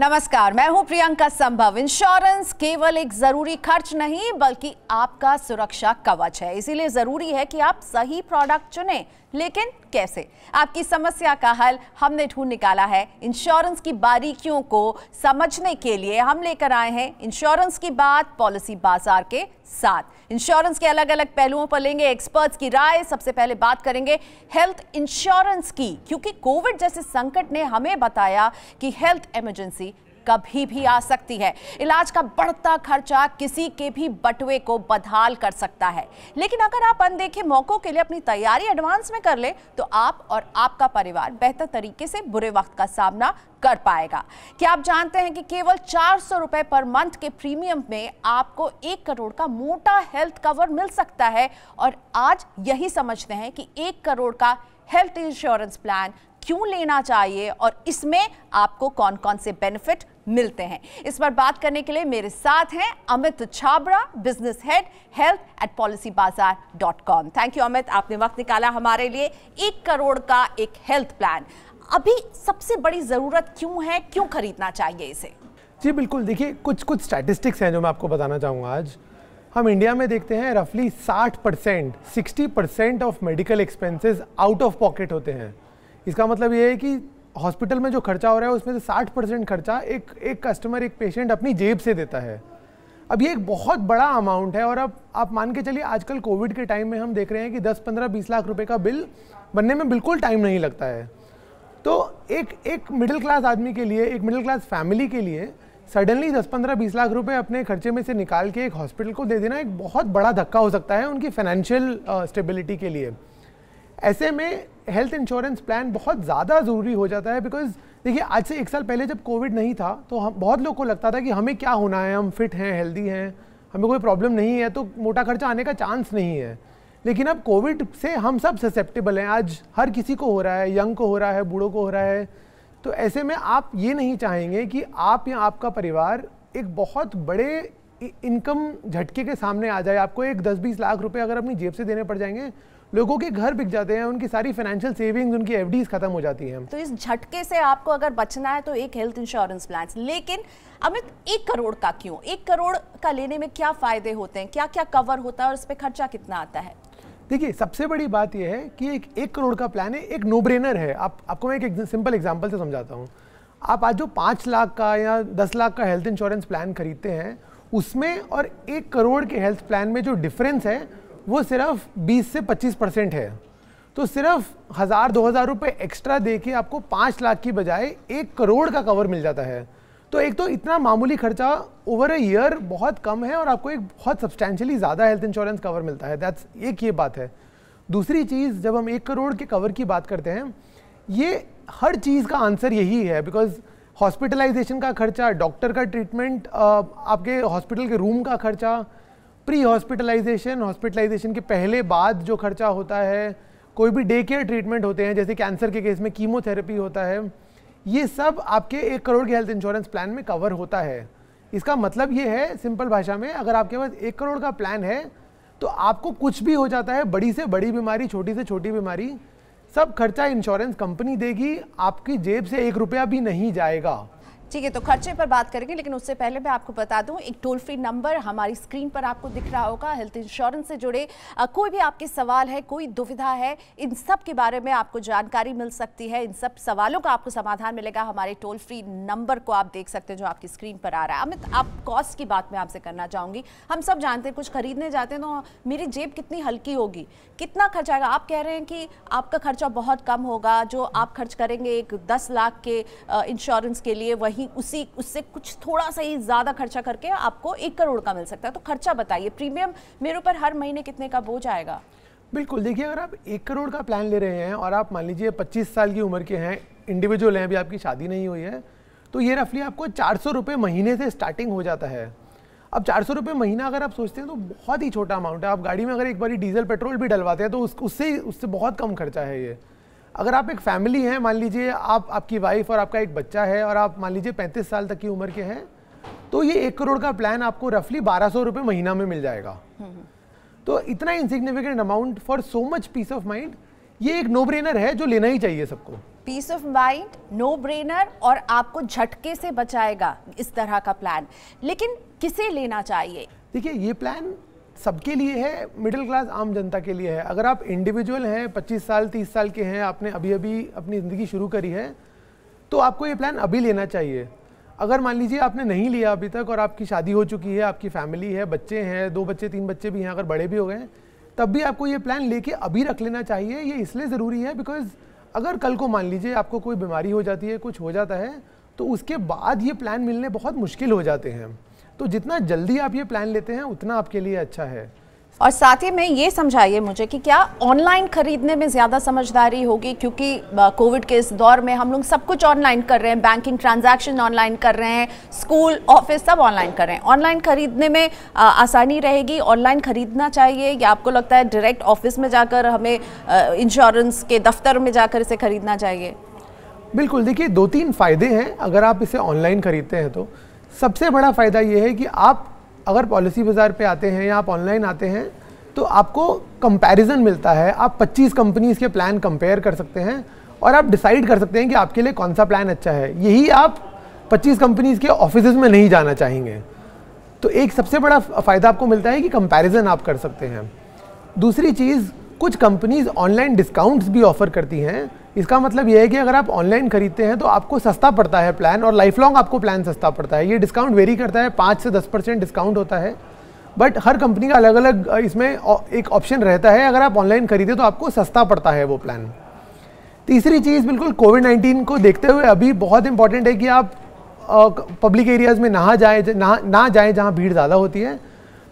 नमस्कार मैं हूं प्रियंका संभव इंश्योरेंस केवल एक जरूरी खर्च नहीं बल्कि आपका सुरक्षा कवच है इसीलिए जरूरी है कि आप सही प्रोडक्ट चुनें लेकिन कैसे आपकी समस्या का हल हमने ढूंढ निकाला है इंश्योरेंस की बारीकियों को समझने के लिए हम लेकर आए हैं इंश्योरेंस की बात पॉलिसी बाजार के साथ इंश्योरेंस के अलग अलग पहलुओं पर लेंगे एक्सपर्ट्स की राय सबसे पहले बात करेंगे हेल्थ इंश्योरेंस की क्योंकि कोविड जैसे संकट ने हमें बताया कि हेल्थ इमरजेंसी कभी भी आ सकती है इलाज का बढ़ता खर्चा किसी के भी बटुए को बदहाल कर सकता है लेकिन अगर आप अनदेखे मौकों के लिए अपनी तैयारी एडवांस में कर ले तो आप और आपका परिवार बेहतर तरीके से बुरे वक्त का सामना कर पाएगा क्या आप जानते हैं कि केवल चार सौ पर मंथ के प्रीमियम में आपको एक करोड़ का मोटा हेल्थ कवर मिल सकता है और आज यही समझते हैं कि एक करोड़ का हेल्थ इंश्योरेंस प्लान क्यों लेना चाहिए और इसमें आपको कौन कौन से बेनिफिट मिलते हैं इस पर बात करने के लिए मेरे साथ हैं Amit Chhabra business head health at Policybazaar dot com thank you Amit आपने वक्त निकाला हमारे लिए एक करोड़ का एक हेल्थ प्लान अभी सबसे बड़ी ज़रूरत क्यों है क्यों खरीदना चाहिए इसे जी बिल्कुल देखिए कुछ कुछ स्टैटिस्टिक्स हैं जो मैं आपको बताना चाहूँगा आज हम इंडिया में देखते हैं रफली 60 percent sixty percent of medical expenses out of pocket होते हैं इसका मतलब ये है कि हॉस्पिटल में जो खर्चा हो रहा है उसमें से 60 परसेंट खर्चा एक एक कस्टमर एक पेशेंट अपनी जेब से देता है अब ये एक बहुत बड़ा अमाउंट है और अब आप मान के चलिए आजकल कोविड के टाइम में हम देख रहे हैं कि 10 पंद्रह बीस लाख रुपए का बिल बनने में बिल्कुल टाइम नहीं लगता है तो एक एक मिडिल क्लास आदमी के लिए एक मिडिल क्लास फैमिली के लिए सडनली दस पंद्रह बीस लाख रुपए अपने खर्चे में से निकाल के एक हॉस्पिटल को दे देना एक बहुत बड़ा धक्का हो सकता है उनकी फाइनेंशियल स्टेबिलिटी के लिए ऐसे में हेल्थ इंश्योरेंस प्लान बहुत ज़्यादा ज़रूरी हो जाता है बिकॉज देखिए आज से एक साल पहले जब कोविड नहीं था तो हम बहुत लोग को लगता था कि हमें क्या होना है हम फिट हैं हेल्दी हैं हमें कोई प्रॉब्लम नहीं है तो मोटा खर्चा आने का चांस नहीं है लेकिन अब कोविड से हम सब ससेप्टेबल हैं आज हर किसी को हो रहा है यंग को हो रहा है बूढ़ों को हो रहा है तो ऐसे में आप ये नहीं चाहेंगे कि आप या आपका परिवार एक बहुत बड़े इनकम झटके के सामने आ जाए आपको एक दस बीस लाख रुपए अगर अपनी जेब से देने पड़ जाएंगे लोगों के घर बिक जाते हैं उनकी सारी फाइनेंशियल सेविंग्स उनकी एफ खत्म हो जाती हैं तो इस झटके से आपको अगर बचना है तो एक हेल्थ इंश्योरेंस प्लान लेकिन अमित एक करोड़ का क्यों एक करोड़ का लेने में क्या फ़ायदे होते हैं क्या क्या कवर होता है और इस पर खर्चा कितना आता है देखिए सबसे बड़ी बात यह है कि एक एक करोड़ का प्लान है एक नो ब्रेनर है आप आपको मैं एक सिंपल एग्जांपल से समझाता हूँ आप आज जो पाँच लाख का या दस लाख का हेल्थ इंश्योरेंस प्लान खरीदते हैं उसमें और एक करोड़ के हेल्थ प्लान में जो डिफरेंस है वो सिर्फ 20 से 25 परसेंट है तो सिर्फ हज़ार दो हज़ार रुपये एक्स्ट्रा दे के आपको पाँच लाख की बजाय एक करोड़ का कवर मिल जाता है तो एक तो इतना मामूली खर्चा ओवर अ ईयर बहुत कम है और आपको एक बहुत सब्सटैंशली ज़्यादा हेल्थ इंश्योरेंस कवर मिलता है दैट्स एक ये बात है दूसरी चीज़ जब हम एक करोड़ के कवर की बात करते हैं ये हर चीज़ का आंसर यही है बिकॉज हॉस्पिटलाइजेशन का खर्चा डॉक्टर का ट्रीटमेंट आपके हॉस्पिटल के रूम का खर्चा प्री हॉस्पिटलाइजेशन हॉस्पिटलाइजेशन के पहले बाद जो खर्चा होता है कोई भी डे केयर ट्रीटमेंट होते हैं जैसे कैंसर के केस में कीमोथेरेपी होता है ये सब आपके एक करोड़ के हेल्थ इंश्योरेंस प्लान में कवर होता है इसका मतलब ये है सिंपल भाषा में अगर आपके पास एक करोड़ का प्लान है तो आपको कुछ भी हो जाता है बड़ी से बड़ी बीमारी छोटी से छोटी बीमारी सब खर्चा इंश्योरेंस कंपनी देगी आपकी जेब से एक रुपया भी नहीं जाएगा ठीक है तो खर्चे पर बात करेंगे लेकिन उससे पहले मैं आपको बता दूं एक टोल फ्री नंबर हमारी स्क्रीन पर आपको दिख रहा होगा हेल्थ इंश्योरेंस से जुड़े कोई भी आपके सवाल है कोई दुविधा है इन सब के बारे में आपको जानकारी मिल सकती है इन सब सवालों का आपको समाधान मिलेगा हमारे टोल फ्री नंबर को आप देख सकते हैं जो आपकी स्क्रीन पर आ रहा है अमित आप कॉस्ट की बात मैं आपसे करना चाहूँगी हम सब जानते हैं कुछ खरीदने जाते हैं तो मेरी जेब कितनी हल्की होगी कितना खर्च आएगा आप कह रहे हैं कि आपका खर्चा बहुत कम होगा जो आप खर्च करेंगे एक दस लाख के इंश्योरेंस के लिए वही वही उसी उससे कुछ थोड़ा सा ही ज़्यादा खर्चा करके आपको एक करोड़ का मिल सकता है तो खर्चा बताइए प्रीमियम मेरे ऊपर हर महीने कितने का बोझ आएगा बिल्कुल देखिए अगर आप एक करोड़ का प्लान ले रहे हैं और आप मान लीजिए पच्चीस साल की उम्र के हैं इंडिविजुअल हैं अभी आपकी शादी नहीं हुई है तो ये रफली आपको चार सौ रुपये महीने से स्टार्टिंग हो जाता है अब चार सौ रुपये महीना अगर आप सोचते हैं तो बहुत ही छोटा अमाउंट है आप गाड़ी में अगर एक बार डीजल पेट्रोल भी डलवाते हैं तो उस उससे उससे बहुत कम खर्चा है ये अगर आप एक फैमिली हैं मान लीजिए आप आपकी वाइफ और आपका एक बच्चा है और आप मान लीजिए पैंतीस साल तक की उम्र के हैं तो ये एक करोड़ का प्लान आपको रफली बारह सौ रुपये महीना में मिल जाएगा तो इतना insignificant amount for so much peace of mind ये एक नो ब्रेनर है जो लेना ही चाहिए सबको peace of mind no brainer और आपको झटके से बचाएगा इस तरह का प्लान लेकिन किसे लेना चाहिए देखिए ये प्लान सबके लिए है मिडिल क्लास आम जनता के लिए है अगर आप इंडिविजुअल हैं पच्चीस साल तीस साल के हैं आपने अभी अभी अपनी ज़िंदगी शुरू करी है तो आपको ये प्लान अभी लेना चाहिए अगर मान लीजिए आपने नहीं लिया अभी तक और आपकी शादी हो चुकी है आपकी फैमिली है बच्चे हैं दो बच्चे तीन बच्चे भी हैं अगर बड़े भी हो गए तब भी आपको ये प्लान लेके अभी रख लेना चाहिए ये इसलिए ज़रूरी है बिकॉज अगर कल को मान लीजिए आपको कोई बीमारी हो जाती है कुछ हो जाता है तो उसके बाद ये प्लान मिलने बहुत मुश्किल हो जाते हैं तो जितना जल्दी आप ये प्लान लेते हैं उतना आपके लिए अच्छा है और साथ ही में ये समझाइए मुझे कि क्या ऑनलाइन खरीदने में ज़्यादा समझदारी होगी क्योंकि कोविड के इस दौर में हम लोग सब कुछ ऑनलाइन कर रहे हैं बैंकिंग ट्रांजैक्शन ऑनलाइन कर रहे हैं स्कूल ऑफिस सब ऑनलाइन कर रहे हैं ऑनलाइन खरीदने में आ, आसानी रहेगी ऑनलाइन खरीदना चाहिए या आपको लगता है डायरेक्ट ऑफिस में जाकर हमें इंश्योरेंस के दफ्तर में जाकर इसे खरीदना चाहिए बिल्कुल देखिए दो तीन फ़ायदे हैं अगर आप इसे ऑनलाइन खरीदते हैं तो सबसे बड़ा फ़ायदा ये है कि आप अगर पॉलिसी बाज़ार पे आते हैं या आप ऑनलाइन आते हैं तो आपको कंपैरिजन मिलता है आप 25 कंपनीज के प्लान कंपेयर कर सकते हैं और आप डिसाइड कर सकते हैं कि आपके लिए कौन सा प्लान अच्छा है यही आप 25 कंपनीज के ऑफिस में नहीं जाना चाहेंगे तो एक सबसे बड़ा फ़ायदा आपको मिलता है कि कंपेरिज़न आप कर सकते हैं दूसरी चीज़ कुछ कंपनीज ऑनलाइन डिस्काउंट्स भी ऑफर करती हैं इसका मतलब यह है कि अगर आप ऑनलाइन खरीदते हैं तो आपको सस्ता पड़ता है प्लान और लाइफ लॉन्ग आपको प्लान सस्ता पड़ता है ये डिस्काउंट वेरी करता है पाँच से दस परसेंट डिस्काउंट होता है बट हर कंपनी का अलग अलग इसमें एक ऑप्शन रहता है अगर आप ऑनलाइन खरीदें तो आपको सस्ता पड़ता है वो प्लान तीसरी चीज़ बिल्कुल कोविड नाइन्टीन को देखते हुए अभी बहुत इंपॉर्टेंट है कि आप पब्लिक एरियाज़ में नहा जाए ना ना जाए जहाँ भीड़ ज़्यादा होती है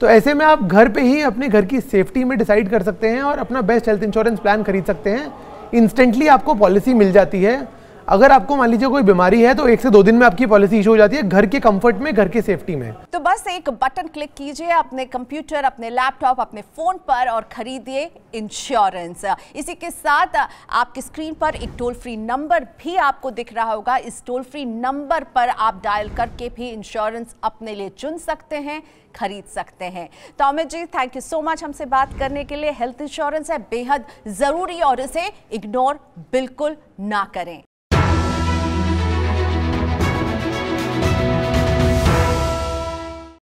तो ऐसे में आप घर पे ही अपने घर की सेफ्टी में डिसाइड कर सकते हैं और अपना बेस्ट हेल्थ इंश्योरेंस प्लान खरीद सकते हैं इंस्टेंटली आपको पॉलिसी मिल जाती है अगर आपको मान लीजिए कोई बीमारी है तो एक से दो दिन में आपकी पॉलिसी इशू हो जाती है घर के कंफर्ट में घर के सेफ्टी में तो बस एक बटन क्लिक कीजिए अपने कंप्यूटर अपने लैपटॉप अपने फोन पर और खरीदिए इंश्योरेंस इसी के साथ आपके स्क्रीन पर एक टोल फ्री नंबर भी आपको दिख रहा होगा इस टोल फ्री नंबर पर आप डायल करके भी इंश्योरेंस अपने लिए चुन सकते हैं खरीद सकते हैं तो Amit ji thank you so much हमसे बात करने के लिए हेल्थ इंश्योरेंस है बेहद ज़रूरी और इसे इग्नोर बिल्कुल ना करें